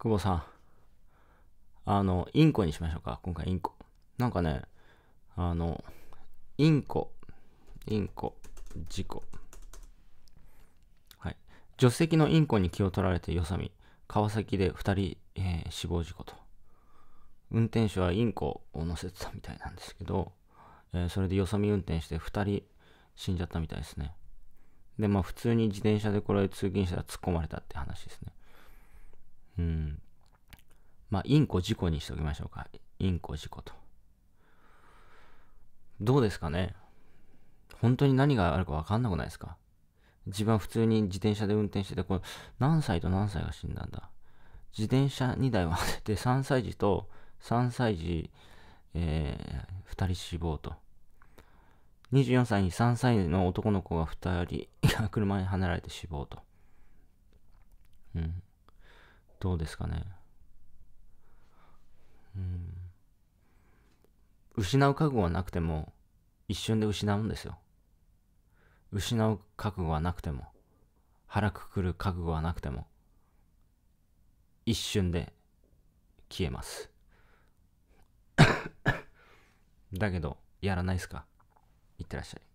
久保さん。あの、インコにしましょうか。今回インコ。なんかね、あの、インコ、インコ、事故。はい。助手席のインコに気を取られてよさみ、川崎で2人、えー、死亡事故と。運転手はインコを乗せてたみたいなんですけど、えー、それでよさみ運転して2人死んじゃったみたいですね。で、まあ普通に自転車でこれ通勤したら突っ込まれたって話ですね。うん。まあ、インコ事故にしておきましょうか。インコ事故と。どうですかね本当に何があるか分かんなくないですか自分は普通に自転車で運転してて、これ何歳と何歳が死んだんだ自転車2台を当てて3歳児と3歳児、えー、2人死亡と。24歳に3歳の男の子が2人車に離れて死亡と。うん。どうですかね。うん。失う覚悟はなくても、一瞬で失うんですよ。失う覚悟はなくても、腹くくる覚悟はなくても、一瞬で消えます。だけど、やらないっすかいってらっしゃい。